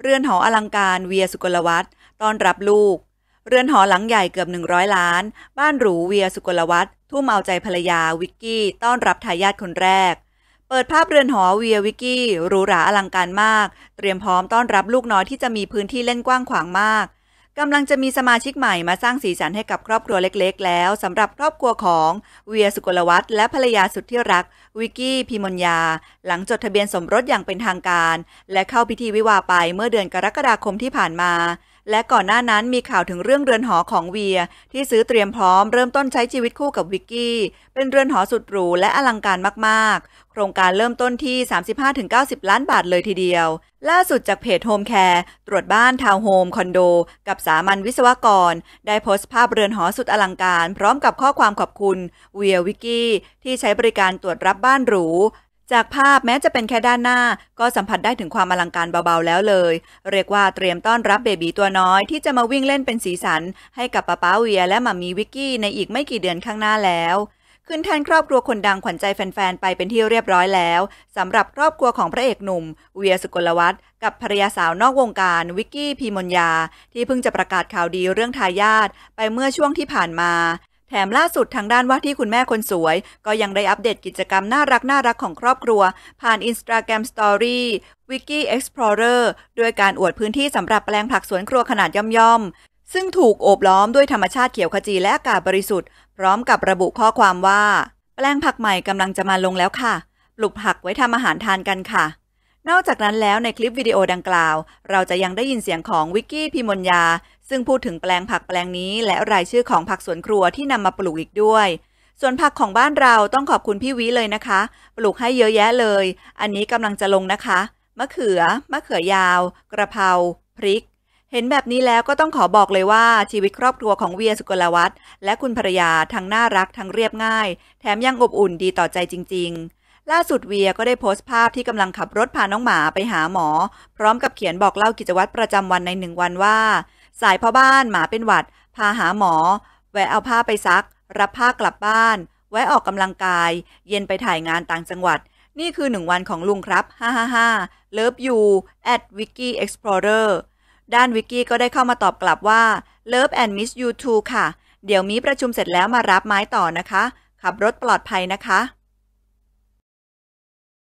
เรือนหออลังการเวียสุกลวัฒน์ต้อนรับลูก เรือนหอหลังใหญ่เกือบ 100 ล้าน บ้านหรูเวียสุกลวัฒน์ ทุ่มเอาใจภรรยาวิกกี้ ต้อนรับทายาทคนแรก เปิดภาพเรือนหอเวียวิกกี้หรูหราอลังการมาก เตรียมพร้อมต้อนรับลูกน้อย ที่จะมีพื้นที่เล่นกว้างขวางมากกำลังจะมีสมาชิกใหม่มาสร้างสีสันให้กับครอบครัวเล็กๆ แล้วสำหรับครอบครัวของ เวียสุกลวัฒน์และภรรยาสุดที่รัก วิกกี้พิมนยา หลังจดทะเบียนสมรสอย่างเป็นทางการ และเข้าพิธีวิวาไปเมื่อเดือนกรกฎาคมที่ผ่านมาและก่อนหน้านั้นมีข่าวถึงเรื่องเรือนหอของเวีย ที่ซื้อเตรียมพร้อมเริ่มต้นใช้ชีวิตคู่กับวิกกี้ เป็นเรือนหอสุดหรูและอลังการมากๆ โครงการเริ่มต้นที่ 35-90 ล้านบาทเลยทีเดียว ล่าสุดจากเพจโฮมแคร์ตรวจบ้านทาวน์โฮมคอนโด กับสามัญวิศวกร ได้โพสต์ภาพเรือนหอสุดอลังการพร้อมกับข้อความขอบคุณเวียวิกกี้ที่ใช้บริการตรวจรับบ้านหรูจากภาพแม้จะเป็นแค่ด้านหน้า ก็สัมผัสได้ถึงความอลังการเบาๆแล้วเลยเรียกว่าเตรียมต้อนรับเบบีตัวน้อยที่จะมาวิ่งเล่นเป็นสีสัน ให้กับป้าป้าเวียและมามมีวิกกี้ในอีกไม่กี่เดือนข้างหน้าแล้ว ขึ้นแทนครอบครัวคนดังขวัญใจแฟนๆ ไปเป็นที่เรียบร้อยแล้วสำหรับครอบครัวของพระเอกหนุ่มเวียสุกลวัฒน์กับภรรยาสาวนอกวงการวิกกี้พีมนยาที่เพิ่งจะประกาศข่าวดีเรื่องทายาทไปเมื่อช่วงที่ผ่านมาแถมล่าสุดทางด้านว่าที่คุณแม่คนสวย ก็ยังได้อัปเดตกิจกรรมน่ารักน่ารักของครอบครัว ผ่าน Instagram Story Wiki Explorer ด้วยการอวดพื้นที่สำหรับแปลงผักสวนครัวขนาดย่อมๆซึ่งถูกโอบล้อมด้วยธรรมชาติเขียวขจีและอากาศบริสุทธิ์พร้อมกับระบุข้อความว่า แปลงผักใหม่กำลังจะมาลงแล้วค่ะ ปลูกผักไว้ทำอาหารทานกันค่ะนอกจากนั้นแล้วในคลิปวิดีโอดังกล่าว เราจะยังได้ยินเสียงของวิกกี้พิมลยาซึ่งพูดถึงแปลงผักแปลงนี้ และรายชื่อของผักสวนครัวที่นำมาปลูกอีกด้วยส่วนผักของบ้านเราต้องขอบคุณพี่วิเลยนะคะ ปลูกให้เยอะแยะเลย อันนี้กำลังจะลงนะคะ มะเขือ มะเขือยาว กระเพราพริก เห็นแบบนี้แล้วก็ต้องขอบอกเลยว่าชีวิตครอบครัวของเวียสุกลวัตและคุณภรรยาทั้งน่ารักทั้งเรียบง่าย แถมยังอบอุ่นดีต่อใจจริง ๆล่าสุดเวียก็ได้โพสต์ภาพที่กำลังขับรถพาน้องหมาไปหาหมอ พร้อมกับเขียนบอกเล่ากิจวัตรประจำวันในหนึ่งวันว่า สายพ่อบ้านหมาเป็นหวัด พาหาหมอ แวะเอาผ้าไปซัก รับผ้ากลับบ้าน แวะออกกำลังกาย เย็นไปถ่ายงานต่างจังหวัด นี่คือหนึ่งวันของลุงครับฮ่าฮ่าฮ่าเลิฟยูแอดวิกกี้เอ็กซ์พลอเรอร์ด้านวิกกี้ก็ได้เข้ามาตอบกลับว่าเลิฟแอนด์มิสยูทูค่ะ เดี๋ยวมีประชุมเสร็จแล้วมารับไม้ต่อนะคะ ขับรถปลอดภัยนะคะ